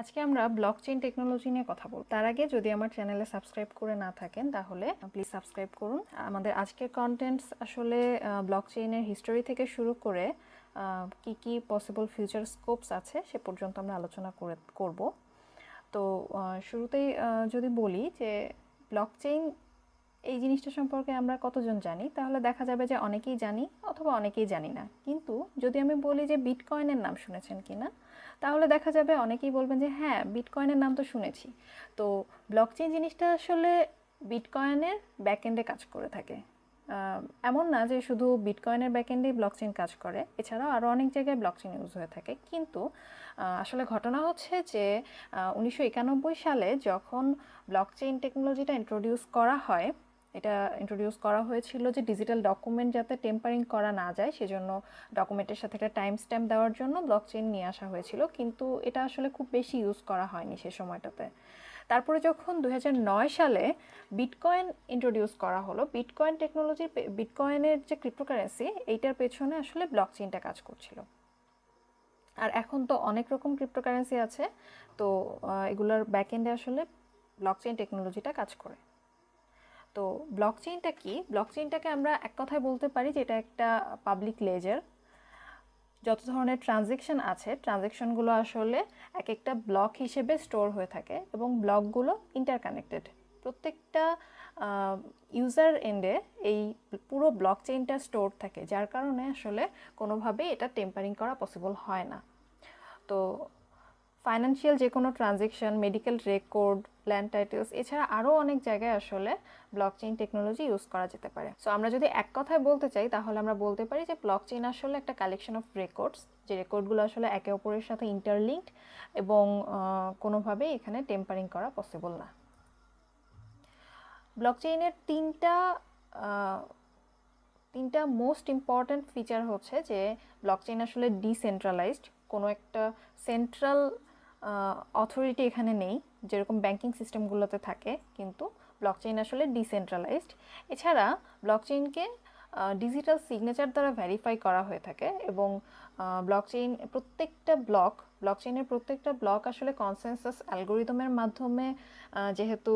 আজকে আমরা block chain technology নিয়ে কথা বলবো তার আগে যদি আমার চ্যানেলে সাবস্ক্রাইব করে না থাকেন তাহলে প্লিজ সাবস্ক্রাইব করুন আমাদের আজকের কন্টেন্টস আসলে ব্লক চেইনের হিস্টোরি থেকে শুরু করে কি কি পসিবল ফিউচার স্কোপস আছে সে পর্যন্ত আমরা আলোচনা করে করব তো শুরুতেই যদি বলি যে ব্লক চেইন এই জিনিসটা সম্পর্কে আমরা কতজন জানি তাহলে দেখা যাবে যে অনেকেই জানি অথবা অনেকেই জানি না কিন্তু যদি আমি বলি যে বিটকয়েনের নাম শুনেছেন কিনা না তাহলে দেখা যাবে অনেকেই বলবেন যে হ্যাঁ বিটকয়েনের নাম তো শুনেছি তো ব্লকচেইন জিনিসটা আসলে বিটকয়েনের ব্যাকএন্ডে কাজ করে থাকে এমন না যে শুধু বিটকয়েনের ব্যাকএন্ডেই ব্লকচেন কাজ করে এছাড়াও আরও অনেক জায়গায় ব্লকচেন ইউজ হয়ে থাকে কিন্তু আসলে ঘটনা হচ্ছে যে উনিশশো সালে যখন ব্লকচেইন টেকনোলজিটা ইন্ট্রোডিউস করা হয় এটা ইন্ট্রোডিউস করা হয়েছিল যে ডিজিটাল ডকুমেন্ট যাতে টেম্পারিং করা না যায় সেজন্য ডকুমেন্টের সাথে একটা টাইম স্ট্যাম্প দেওয়ার জন্য ব্লক চেন নিয়ে আসা হয়েছিল কিন্তু এটা আসলে খুব বেশি ইউজ করা হয়নি সে সময়টাতে তারপরে যখন দু সালে বিটকয়েন ইন্ট্রোডিউস করা হলো বিটকয়েন টেকনোলজির বিটকয়েনের যে ক্রিপ্টোকারেন্সি এইটার পেছনে আসলে ব্লক চেনটা কাজ করছিল আর এখন তো অনেক রকম ক্রিপ্টোকারেন্সি আছে তো এগুলোর এন্ডে আসলে ব্লকচেইন টেকনোলজিটা কাজ করে তো ব্লক চেইনটা কি ব্লক চেইনটাকে আমরা এক কথায় বলতে পারি যে এটা একটা পাবলিক লেজার যত ধরনের ট্রানজেকশন আছে ট্রানজেকশনগুলো আসলে এক একটা ব্লক হিসেবে স্টোর হয়ে থাকে এবং ব্লকগুলো ইন্টারকানেক্টেড প্রত্যেকটা ইউজার এন্ডে এই পুরো ব্লক চেইনটা স্টোর থাকে যার কারণে আসলে কোনোভাবে এটা টেম্পারিং করা পসিবল হয় না তো ফাইন্যান্সিয়াল যে কোনো transaction medical record land titles এছাড়া আরও অনেক জায়গায় আসলে ব্লক চেইন টেকনোলজি ইউজ করা যেতে পারে সো আমরা যদি এক কথায় বলতে চাই তাহলে আমরা বলতে পারি যে ব্লক চেইন আসলে একটা কালেকশন অফ রেকর্ডস যে রেকর্ডগুলো আসলে একে অপরের সাথে ইন্টারলিঙ্কড এবং কোনোভাবেই এখানে টেম্পারিং করা পসিবল না ব্লক চেইনের তিনটা তিনটা মোস্ট ইম্পর্ট্যান্ট ফিচার হচ্ছে যে ব্লকচেইন আসলে ডিসেন্ট্রালাইজড কোনো একটা সেন্ট্রাল অথরিটি এখানে নেই যেরকম ব্যাংকিং সিস্টেমগুলোতে থাকে কিন্তু ব্লকচেইন আসলে ডিসেন্ট্রালাইজড এছাড়া ব্লকচেইনকে ডিজিটাল সিগনেচার দ্বারা ভ্যারিফাই করা হয়ে থাকে এবং ব্লকচেইন প্রত্যেকটা ব্লক ব্লকচেইনের প্রত্যেকটা ব্লক আসলে কনসেনসাস অ্যালগোরিদমের মাধ্যমে যেহেতু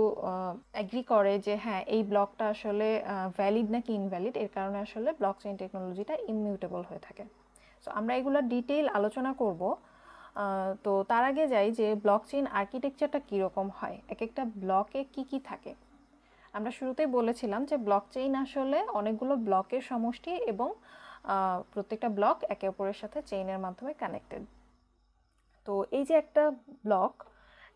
অ্যাগ্রি করে যে হ্যাঁ এই ব্লকটা আসলে ভ্যালিড নাকি ইনভ্যালিড এর কারণে আসলে ব্লকচেইন টেকনোলজিটা ইমিউটেবল হয়ে থাকে সো আমরা এগুলো ডিটেইল আলোচনা করব তো তার আগে যাই যে ব্লক চেন আর্কিটেকচারটা কীরকম হয় এক একটা ব্লকে কি কি থাকে আমরা শুরুতেই বলেছিলাম যে ব্লক চেইন আসলে অনেকগুলো ব্লকের সমষ্টি এবং প্রত্যেকটা ব্লক একে অপরের সাথে চেইনের মাধ্যমে কানেক্টেড তো এই যে একটা ব্লক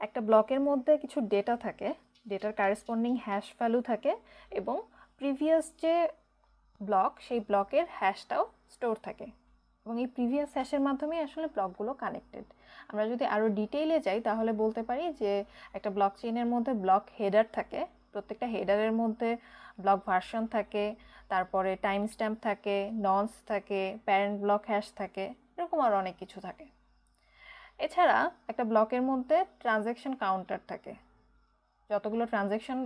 একটা ব্লকের মধ্যে কিছু ডেটা থাকে ডেটার কারেসপন্ডিং হ্যাশ ভ্যালু থাকে এবং প্রিভিয়াস যে ব্লক সেই ব্লকের হ্যাশটাও স্টোর থাকে এবং এই প্রিভিয়াস হ্যাশের মাধ্যমে আসলে ব্লকগুলো কানেক্টেড আমরা যদি আরও ডিটেইলে যাই তাহলে বলতে পারি যে একটা ব্লক চেইনের মধ্যে ব্লক হেডার থাকে প্রত্যেকটা হেডারের মধ্যে ব্লক ভার্সন থাকে তারপরে টাইম স্ট্যাম্প থাকে ননস থাকে প্যারেন্ট ব্লক হ্যাশ থাকে এরকম আর অনেক কিছু থাকে এছাড়া একটা ব্লকের মধ্যে ট্রানজ্যাকশন কাউন্টার থাকে যতগুলো ট্রানজ্যাকশন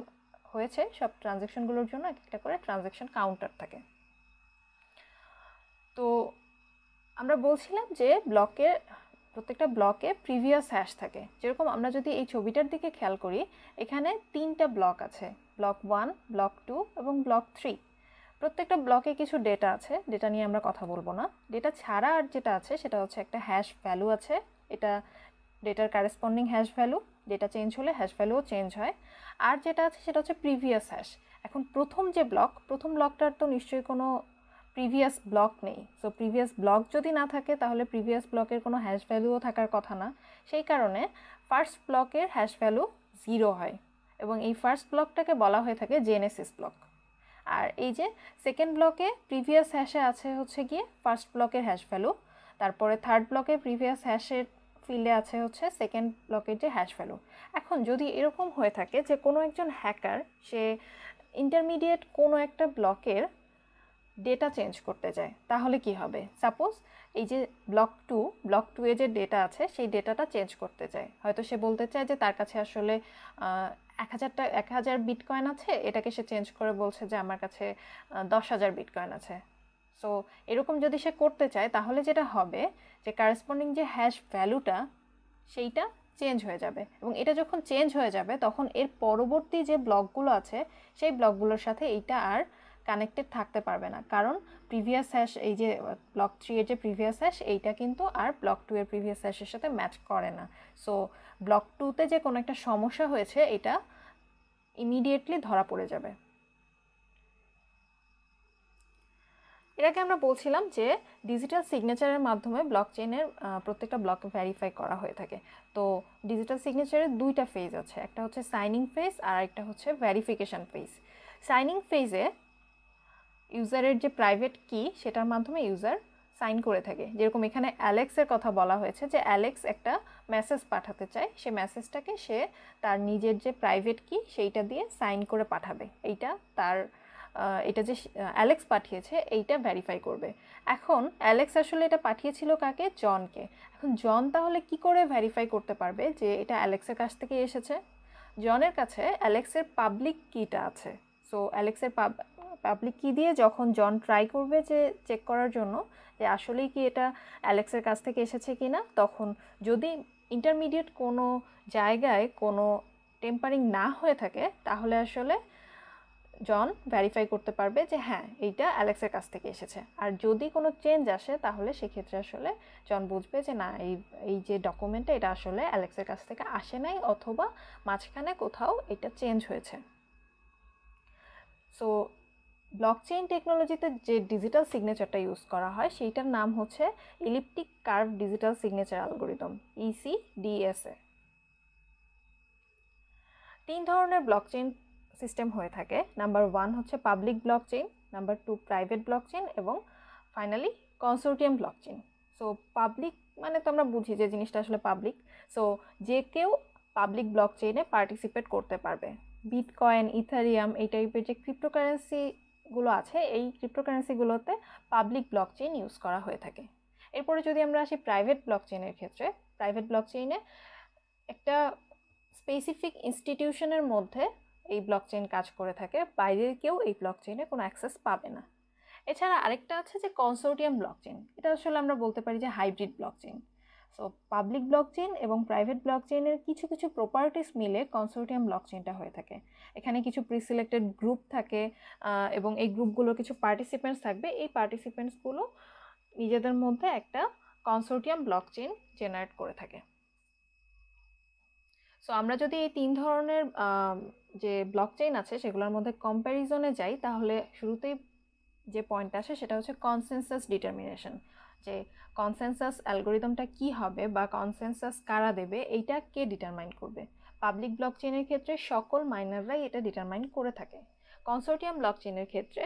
হয়েছে সব ট্রানজ্যাকশনগুলোর জন্য এক একটা করে ট্রানজ্যাকশন কাউন্টার থাকে তো আমরা বলছিলাম যে ব্লকে প্রত্যেকটা ব্লকে প্রিভিয়াস হ্যাশ থাকে যেরকম আমরা যদি এই ছবিটার দিকে খেয়াল করি এখানে তিনটা ব্লক আছে ব্লক ওয়ান ব্লক টু এবং ব্লক থ্রি প্রত্যেকটা ব্লকে কিছু ডেটা আছে ডেটা নিয়ে আমরা কথা বলবো না ডেটা ছাড়া আর যেটা আছে সেটা হচ্ছে একটা হ্যাশ ভ্যালু আছে এটা ডেটার corresponding hash value data change হলে হ্যাশ ভ্যালুও চেঞ্জ হয় আর যেটা আছে সেটা হচ্ছে প্রিভিয়াস হ্যাশ এখন প্রথম যে ব্লক প্রথম ব্লকটার তো নিশ্চয়ই কোনো প্রিভিয়াস ব্লক নেই সো প্রিভিয়াস ব্লক যদি না থাকে তাহলে প্রিভিয়াস ব্লকের কোনো হ্যাশ ভ্যালুও থাকার কথা না সেই কারণে ফার্স্ট ব্লকের হ্যাশ ভ্যালু জিরো হয় এবং এই ফার্স্ট ব্লকটাকে বলা হয়ে থাকে জেনেসিস ব্লক আর এই যে সেকেন্ড ব্লকে প্রিভিয়াস হ্যাশে আছে হচ্ছে গিয়ে ফার্স্ট ব্লকের হ্যাশ ভ্যালু তারপরে থার্ড ব্লকে প্রিভিয়াস হ্যাশের ফিল্ডে আছে হচ্ছে সেকেন্ড ব্লকের যে হ্যাশ ভ্যালু এখন যদি এরকম হয়ে থাকে যে কোনো একজন হ্যাকার সে ইন্টারমিডিয়েট কোনো একটা ব্লকের ডেটা চেঞ্জ করতে যায় তাহলে কি হবে সাপোজ এই যে ব্লক টু ব্লক টু এ যে ডেটা আছে সেই ডেটাটা চেঞ্জ করতে চায় হয়তো সে বলতে চায় যে তার কাছে আসলে এক হাজারটা এক হাজার বিটকয়েন আছে এটাকে সে চেঞ্জ করে বলছে যে আমার কাছে দশ হাজার বিটকয়েন আছে সো এরকম যদি সে করতে চায় তাহলে যেটা হবে যে কারেসপন্ডিং যে হ্যাশ ভ্যালুটা সেইটা চেঞ্জ হয়ে যাবে এবং এটা যখন চেঞ্জ হয়ে যাবে তখন এর পরবর্তী যে ব্লকগুলো আছে সেই ব্লকগুলোর সাথে এইটা আর কানেক্টেড থাকতে পারবে না কারণ প্রিভিয়াস হ্যাশ এই যে ব্লক থ্রি এর যে প্রিভিয়াস হ্যাশ এইটা কিন্তু আর ব্লক টু এর প্রিভিয়াস হ্যাশের সাথে ম্যাচ করে না সো ব্লক টুতে যে কোনো একটা সমস্যা হয়েছে এটা ইমিডিয়েটলি ধরা পড়ে যাবে এর আগে আমরা বলছিলাম যে ডিজিটাল সিগনেচারের মাধ্যমে ব্লক চেনের প্রত্যেকটা ব্লক ভ্যারিফাই করা হয়ে থাকে তো ডিজিটাল সিগনেচারের দুইটা ফেজ আছে একটা হচ্ছে সাইনিং ফেজ আর একটা হচ্ছে ভ্যারিফিকেশান ফেজ সাইনিং ফেজে ইউজারের যে প্রাইভেট কি সেটার মাধ্যমে ইউজার সাইন করে থাকে যেরকম এখানে অ্যালেক্সের কথা বলা হয়েছে যে অ্যালেক্স একটা মেসেজ পাঠাতে চায় সে মেসেজটাকে সে তার নিজের যে প্রাইভেট কি সেইটা দিয়ে সাইন করে পাঠাবে এইটা তার এটা যে অ্যালেক্স পাঠিয়েছে এইটা ভ্যারিফাই করবে এখন অ্যালেক্স আসলে এটা পাঠিয়েছিল কাকে জনকে এখন জন তাহলে কি করে ভ্যারিফাই করতে পারবে যে এটা অ্যালেক্সের কাছ থেকে এসেছে জনের কাছে অ্যালেক্সের পাবলিক কিটা আছে সো অ্যালেক্সের পাব পাবলিক কি দিয়ে যখন জন ট্রাই করবে যে চেক করার জন্য যে আসলেই কি এটা অ্যালেক্সের কাছ থেকে এসেছে কি না তখন যদি ইন্টারমিডিয়েট কোনো জায়গায় কোনো টেম্পারিং না হয়ে থাকে তাহলে আসলে জন ভ্যারিফাই করতে পারবে যে হ্যাঁ এইটা অ্যালেক্সের কাছ থেকে এসেছে আর যদি কোনো চেঞ্জ আসে তাহলে সেক্ষেত্রে আসলে জন বুঝবে যে না এই এই যে ডকুমেন্টটা এটা আসলে অ্যালেক্সের কাছ থেকে আসে নাই অথবা মাঝখানে কোথাও এটা চেঞ্জ হয়েছে সো ব্লকচেইন টেকনোলজিতে যে ডিজিটাল সিগনেচারটা ইউজ করা হয় সেইটার নাম হচ্ছে elliptic curve digital signature algorithm EC DSA তিন ধরনের ব্লকচেইন সিস্টেম হয়ে থাকে নাম্বার ওয়ান হচ্ছে public blockchain number two private blockchain এবং finally consortium blockchain so public মানে তো আমরা বুঝি যে জিনিসটা আসলে পাবলিক সো যে কেউ পাবলিক ব্লকচেইনে পার্টিসিপেট করতে পারবে বিটকয়েন ইথারিয়াম এই টাইপের যে ক্রিপ্টোকারেন্সি গুলো আছে এই ক্রিপ্টোকারেন্সিগুলোতে পাবলিক ব্লক চেইন ইউজ করা হয়ে থাকে এরপরে যদি আমরা আসি প্রাইভেট ব্লক চেইনের ক্ষেত্রে প্রাইভেট ব্লক চেইনে একটা স্পেসিফিক ইনস্টিটিউশনের মধ্যে এই ব্লক চেইন কাজ করে থাকে বাইরের কেউ এই ব্লক চেইনে কোনো অ্যাক্সেস পাবে না এছাড়া আরেকটা আছে যে কনসোর্টিয়াম ব্লক চেইন এটা আসলে আমরা বলতে পারি যে hybrid blockchain so public block এবং প্রাইভেট ব্লক চেইনের কিছু কিছু প্রপার্টিস মিলে কনসোর্টিয়াম ব্লক হয়ে থাকে এখানে কিছু প্রি সিলেক্টেড গ্রুপ থাকে এবং এই গ্রুপগুলোর কিছু পার্টিসিপেন্টস থাকবে এই পার্টিসিপেন্টসগুলো নিজেদের মধ্যে একটা কনসোর্টিয়াম ব্লক চেইন জেনারেট করে থাকে সো আমরা যদি এই তিন ধরনের যে ব্লক চেইন আছে সেগুলোর মধ্যে কম্প্যারিজনে যাই তাহলে শুরুতেই যে পয়েন্ট আসে সেটা হচ্ছে কনসেনসাস ডিটারমিনেশন যে কনসেনসাস অ্যালগোরিদমটা কি হবে বা কনসেনসাস কারা দেবে এইটা কে ডিটারমাইন করবে পাবলিক ব্লক চেনের ক্ষেত্রে সকল মাইনাররাই এটা ডিটারমাইন করে থাকে কনসোর্টিয়াম ব্লক চেনের ক্ষেত্রে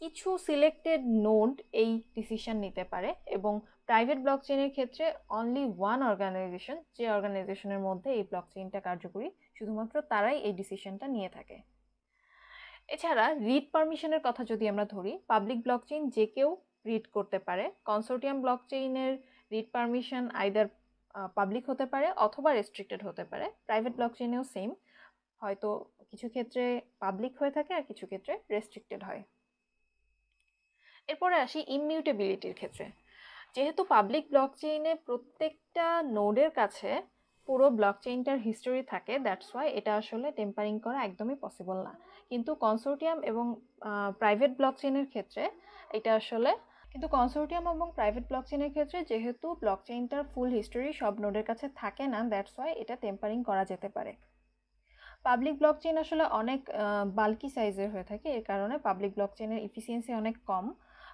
কিছু সিলেক্টেড নোড এই ডিসিশন নিতে পারে এবং প্রাইভেট ব্লক চেনের ক্ষেত্রে অনলি ওয়ান অর্গানাইজেশন যে অর্গানাইজেশনের মধ্যে এই ব্লক চেনটা কার্যকরী শুধুমাত্র তারাই এই ডিসিশনটা নিয়ে থাকে এছাড়া রিড পারমিশনের কথা যদি আমরা ধরি পাবলিক ব্লক চেন যে কেউ রিড করতে পারে কনসোর্টিয়াম ব্লক চেইনের রিড পারমিশন আইদার পাবলিক হতে পারে অথবা রেস্ট্রিক্টেড হতে পারে প্রাইভেট ব্লক চেইনেও সেম হয়তো কিছু ক্ষেত্রে পাবলিক হয়ে থাকে আর কিছু ক্ষেত্রে রেস্ট্রিক্টেড হয় এরপরে আসি ইমিউটেবিলিটির ক্ষেত্রে যেহেতু পাবলিক ব্লক চেইনে প্রত্যেকটা নোডের কাছে পুরো ব্লক চেইনটার হিস্টোরি থাকে দ্যাটস ওয়াই এটা আসলে টেম্পারিং করা একদমই পসিবল না কিন্তু কনসোর্টিয়াম এবং প্রাইভেট ব্লক চেইনের ক্ষেত্রে এটা আসলে কিন্তু কনসোর্টিয়াম এবং প্রাইভেট ব্লকচেনের ক্ষেত্রে যেহেতু ব্লকচেইনটার ফুল হিস্টোরি সব নোডের কাছে থাকে না দ্যাটস ওয়াই এটা টেম্পারিং করা যেতে পারে পাবলিক ব্লকচেইন আসলে অনেক বাল্কি সাইজের হয়ে থাকে এর কারণে পাবলিক ব্লকচেইনের ইফিসিয়েন্সি অনেক কম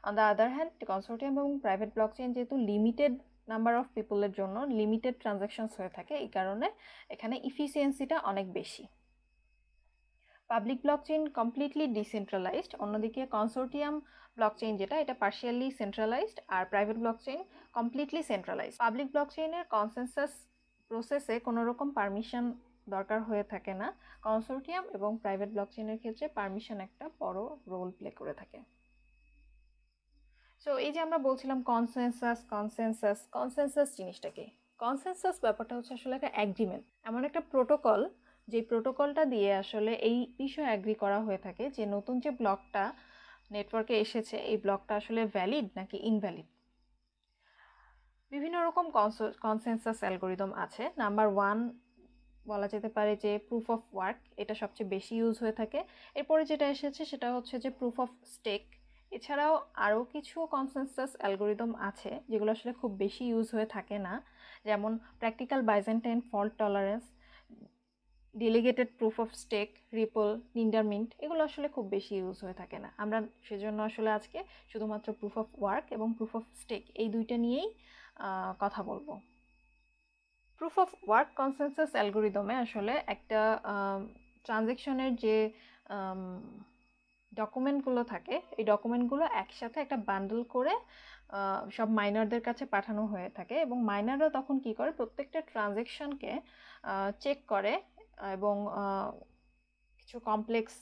on the other hand consortium এবং প্রাইভেট ব্লকচেইন যেহেতু লিমিটেড নাম্বার অফ পিপলের জন্য লিমিটেড ট্রানজ্যাকশানস হয়ে থাকে এই কারণে এখানে ইফিসিয়েন্সিটা অনেক বেশি পাবলিক ব্লকচেইন কমপ্লিটলি ডিসেন্ট্রালাইজড অন্যদিকে কনসোর্টিয়াম ব্লকচেইন যেটা এটা পার্শিয়ালি সেন্ট্রালাইজড আর private blockchain completely centralised public ব্লকচেইনের কনসেনসাস প্রসেসে কোনো রকম পারমিশন দরকার হয়ে থাকে না কনসোর্টিয়াম এবং প্রাইভেট ব্লকচেইনের ক্ষেত্রে পারমিশন একটা বড় রোল প্লে করে থাকে সো এই যে আমরা বলছিলাম কনসেনসাস কনসেনসাস কনসেনসাস জিনিসটাকে কনসেনসাস ব্যাপারটা হচ্ছে আসলে একটা অ্যাগ্রিমেন্ট এমন একটা প্রোটোকল যে প্রোটোকলটা দিয়ে আসলে এই বিষয়ে অ্যাগ্রি করা হয়ে থাকে যে নতুন যে ব্লকটা নেটওয়ার্কে এসেছে এই ব্লকটা আসলে ভ্যালিড নাকি ইনভ্যালিড বিভিন্ন রকম কনসেন্সাস অ্যালগোরিদম আছে নাম্বার ওয়ান বলা যেতে পারে যে প্রুফ অফ ওয়ার্ক এটা সবচেয়ে বেশি ইউজ হয়ে থাকে এরপরে যেটা এসেছে সেটা হচ্ছে যে প্রুফ অফ স্টেক এছাড়াও আরও কিছু কনসেন্সাস অ্যালগোরিদম আছে যেগুলো আসলে খুব বেশি ইউজ হয়ে থাকে না যেমন practical Byzantine fault tolerance delegated proof of stake Ripple নিন্ডারমিন্ট এগুলো আসলে খুব বেশি ইউজ হয়ে থাকে না আমরা সেজন্য আসলে আজকে শুধুমাত্র প্রুফ অফ ওয়ার্ক এবং প্রুফ অফ স্টেক এই দুইটা নিয়েই কথা বলবো প্রুফ অফ ওয়ার্ক কনসেন্সাস অ্যালগোরিদমে আসলে একটা ট্রানজেকশনের যে ডকুমেন্টগুলো থাকে এই ডকুমেন্টগুলো একসাথে একটা বান্ডেল করে সব মাইনারদের কাছে পাঠানো হয়ে থাকে এবং মাইনাররা তখন কি করে প্রত্যেকটা ট্রানজেকশনকে চেক করে এবং কিছু কমপ্লেক্স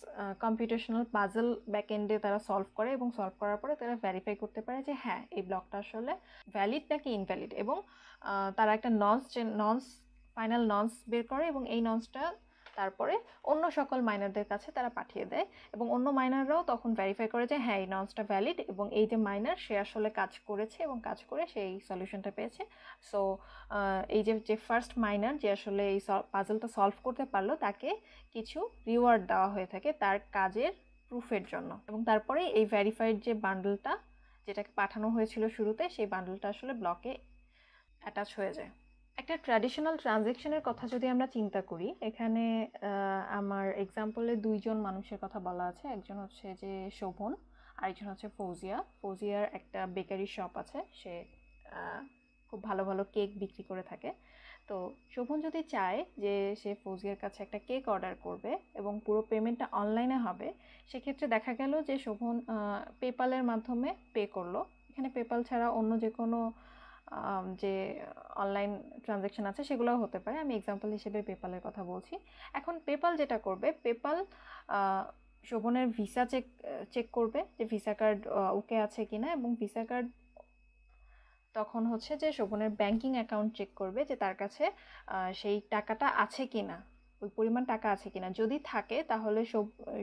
কম্পিউটেশনাল পাজল ব্যাকএন্ডে তারা সলভ করে এবং সলভ করার পরে তারা ভ্যারিফাই করতে পারে যে হ্যাঁ এই ব্লকটা আসলে ভ্যালিড নাকি ইনভ্যালিড এবং তারা একটা ননস ননস ফাইনাল নন্স বের করে এবং এই নন্সটা তারপরে অন্য সকল মাইনারদের কাছে তারা পাঠিয়ে দেয় এবং অন্য মাইনাররাও তখন ভেরিফাই করে যে হ্যাঁ এই নন্সটা ভ্যালিড এবং এই যে মাইনার সে আসলে কাজ করেছে এবং কাজ করে সে এই সলিউশনটা পেয়েছে সো এই যে যে ফার্স্ট মাইনার যে আসলে এই পাজলটা সলভ করতে পারলো তাকে কিছু রিওয়ার্ড দেওয়া হয়ে থাকে তার কাজের প্রুফের জন্য এবং তারপরে এই ভ্যারিফাইড যে বান্ডলটা যেটাকে পাঠানো হয়েছিল শুরুতে সেই বান্ডেলটা আসলে ব্লকে অ্যাটাচ হয়ে যায় একটা ট্র্যাডিশনাল ট্রানজেকশনের কথা যদি আমরা চিন্তা করি এখানে আমার এক্সাম্পলে দুইজন মানুষের কথা বলা আছে একজন হচ্ছে যে শোভন আরেকজন হচ্ছে ফৌজিয়া ফৌজিয়ার একটা বেকারি শপ আছে সে খুব ভালো ভালো কেক বিক্রি করে থাকে তো শোভন যদি চায় যে সে ফৌজিয়ার কাছে একটা কেক অর্ডার করবে এবং পুরো পেমেন্টটা অনলাইনে হবে সেক্ষেত্রে দেখা গেল যে শোভন পেপালের মাধ্যমে পে করলো এখানে পেপাল ছাড়া অন্য যে কোনো যে অনলাইন ট্রানজ্যাকশান আছে সেগুলোও হতে পারে আমি এক্সাম্পল হিসেবে পেপালের কথা বলছি এখন পেপাল যেটা করবে পেপাল শোভনের ভিসা চেক চেক করবে যে ভিসা কার্ড ওকে আছে কি না এবং ভিসা কার্ড তখন হচ্ছে যে শোভনের ব্যাংকিং অ্যাকাউন্ট চেক করবে যে তার কাছে সেই টাকাটা আছে কি না ওই পরিমাণ টাকা আছে কি না যদি থাকে তাহলে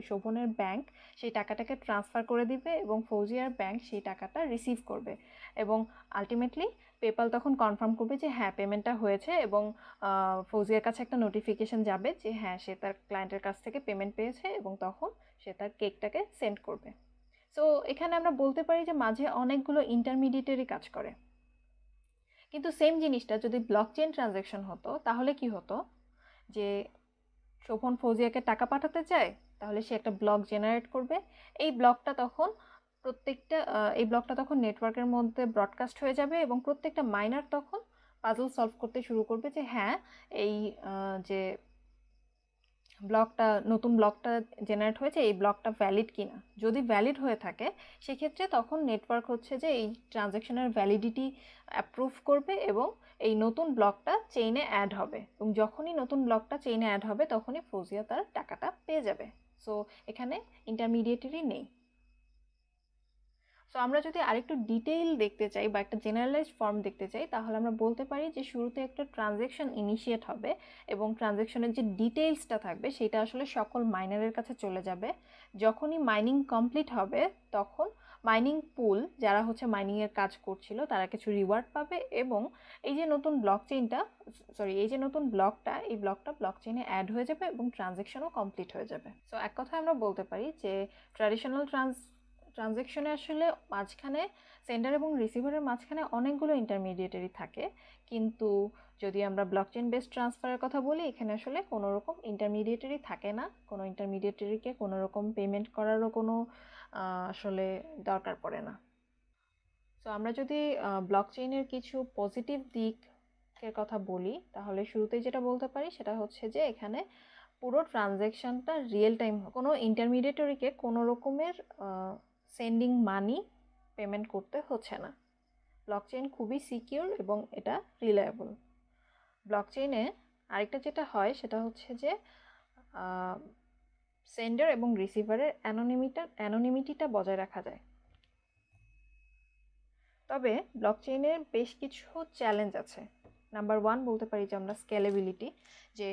শোভনের ব্যাংক সেই টাকাটাকে ট্রান্সফার করে দিবে এবং ফৌজিয়ার ব্যাংক সেই টাকাটা রিসিভ করবে এবং আলটিমেটলি পেপাল তখন কনফার্ম করবে যে হ্যাঁ পেমেন্টটা হয়েছে এবং ফৌজিয়ার কাছে একটা নোটিফিকেশান যাবে যে হ্যাঁ সে তার ক্লায়েন্টের কাছ থেকে পেমেন্ট পেয়েছে এবং তখন সে তার কেকটাকে সেন্ড করবে সো এখানে আমরা বলতে পারি যে মাঝে অনেকগুলো ইন্টারমিডিয়েটারি কাজ করে কিন্তু সেম জিনিসটা যদি ব্লক চেন ট্রানজ্যাকশন হতো তাহলে কি হতো যে শোভন ফৌজিয়াকে টাকা পাঠাতে চায় তাহলে সে একটা ব্লক জেনারেট করবে এই ব্লকটা তখন প্রত্যেকটা এই ব্লকটা তখন নেটওয়ার্কের মধ্যে ব্রডকাস্ট হয়ে যাবে এবং প্রত্যেকটা মাইনার তখন পাজল সলভ করতে শুরু করবে যে হ্যাঁ এই যে ব্লকটা নতুন ব্লকটা জেনারেট হয়েছে এই ব্লকটা ভ্যালিড কিনা যদি ভ্যালিড হয়ে থাকে সেক্ষেত্রে তখন নেটওয়ার্ক হচ্ছে যে এই ট্রানজ্যাকশনের ভ্যালিডিটি অ্যাপ্রুভ করবে এবং এই নতুন ব্লকটা চেইনে অ্যাড হবে এবং যখনই নতুন ব্লকটা চেইনে অ্যাড হবে তখনই ফৌজিয়া তার টাকাটা পেয়ে যাবে সো এখানে ইন্টারমিডিয়েটারি নেই সো আমরা যদি আরেকটু ডিটেইল দেখতে চাই বা একটা জেনারেলাইজড ফর্ম দেখতে চাই তাহলে আমরা বলতে পারি যে শুরুতে একটা ট্রানজ্যাকশন ইনিশিয়েট হবে এবং ট্রানজ্যাকশনের যে ডিটেইলসটা থাকবে সেটা আসলে সকল মাইনারের কাছে চলে যাবে যখনই মাইনিং কমপ্লিট হবে তখন মাইনিং পুল যারা হচ্ছে মাইনিংয়ের কাজ করছিল তারা কিছু রিওয়ার্ড পাবে এবং এই যে নতুন ব্লক চেইনটা সরি এই যে নতুন ব্লকটা এই ব্লকটা ব্লক চেইনে অ্যাড হয়ে যাবে এবং ট্রানজ্যাকশনও কমপ্লিট হয়ে যাবে সো এক কথা আমরা বলতে পারি যে ট্র্যাডিশনাল ট্রান্স ট্রানজ্যাকশনে আসলে মাঝখানে সেন্ডার এবং রিসিভারের মাঝখানে অনেকগুলো ইন্টারমিডিয়েটারি থাকে কিন্তু যদি আমরা ব্লকচেন বেস ট্রান্সফারের কথা বলি এখানে আসলে কোনো রকম ইন্টারমিডিয়েটারি থাকে না কোনো ইন্টারমিডিয়েটারিকে কোনো রকম পেমেন্ট করারও কোনো আসলে দরকার পড়ে না তো আমরা যদি ব্লকচেইনের কিছু পজিটিভ দিকের কথা বলি তাহলে শুরুতেই যেটা বলতে পারি সেটা হচ্ছে যে এখানে পুরো ট্রানজ্যাকশানটা রিয়েল টাইম কোনো ইন্টারমিডিয়েটরিকে কোনো রকমের সেন্ডিং মানি পেমেন্ট করতে হচ্ছে না ব্লকচেইন খুবই সিকিউর এবং এটা রিলায়েবল ব্লকচেইনে আরেকটা যেটা হয় সেটা হচ্ছে যে সেন্ডার এবং রিসিভারের অ্যানোনিমিটা অ্যানোনিমিটিটা বজায় রাখা যায় তবে ব্লকচেইনের বেশ কিছু চ্যালেঞ্জ আছে নাম্বার ওয়ান বলতে পারি যে আমরা স্কেলেবিলিটি যে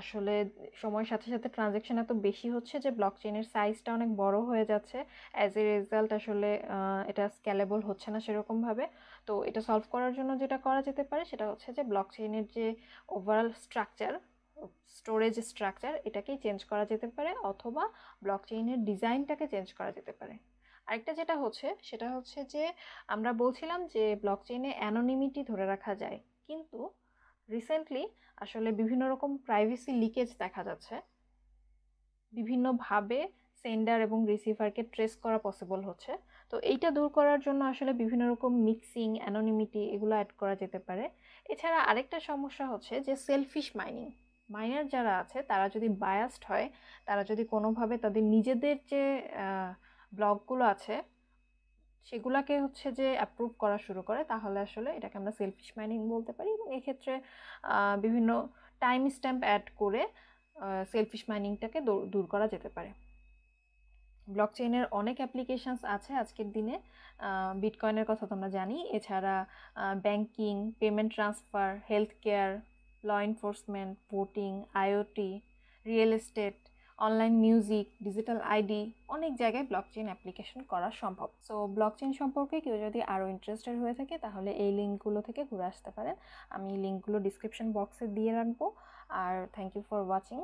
আসলে সময়ের সাথে সাথে ট্রানজ্যাকশন এত বেশি হচ্ছে যে ব্লক চেনের সাইজটা অনেক বড় হয়ে যাচ্ছে অ্যাজ এ রেজাল্ট আসলে এটা স্কেলেবল হচ্ছে না সেরকমভাবে তো এটা সলভ করার জন্য যেটা করা যেতে পারে সেটা হচ্ছে যে ব্লক চেনের যে ওভারঅল স্ট্রাকচার স্টোরেজ স্ট্রাকচার এটাকেই চেঞ্জ করা যেতে পারে অথবা ব্লক চেইনের ডিজাইনটাকে চেঞ্জ করা যেতে পারে আরেকটা যেটা হচ্ছে সেটা হচ্ছে যে আমরা বলছিলাম যে ব্লক চেইনে অ্যানোনিমিটি ধরে রাখা যায় কিন্তু রিসেন্টলি আসলে বিভিন্ন রকম প্রাইভেসি লিকেজ দেখা যাচ্ছে বিভিন্নভাবে সেন্ডার এবং রিসিভারকে ট্রেস করা পসিবল হচ্ছে তো এইটা দূর করার জন্য আসলে বিভিন্ন রকম মিক্সিং অ্যানোনিমিটি এগুলো অ্যাড করা যেতে পারে এছাড়া আরেকটা সমস্যা হচ্ছে যে সেলফিশ মাইনিং মাইনার যারা আছে তারা যদি বায়াসড হয় তারা যদি কোনোভাবে তাদের নিজেদের যে ব্লগগুলো আছে সেগুলোকে হচ্ছে যে অ্যাপ্রুভ করা শুরু করে তাহলে আসলে এটাকে আমরা সেলফিশ মাইনিং বলতে পারি এবং এক্ষেত্রে বিভিন্ন টাইম স্ট্যাম্প অ্যাড করে সেলফিশ মাইনিংটাকে দূর করা যেতে পারে ব্লক চেইনের অনেক অ্যাপ্লিকেশানস আছে আজকের দিনে বিটকয়েনের কথা তোমরা জানি এছাড়া banking payment transfer healthcare law enforcement voting IoT real estate online music digital ID অনেক জায়গায় ব্লকচেন অ্যাপ্লিকেশন করা সম্ভব সো ব্লকচেন সম্পর্কে কেউ যদি আরও ইন্টারেস্টেড হয়ে থাকে তাহলে এই লিঙ্কগুলো থেকে ঘুরে আসতে পারেন আমি লিঙ্কগুলো ডিসক্রিপশন বক্সে দিয়ে রাখবো আর থ্যাংক ইউ ফর ওয়াচিং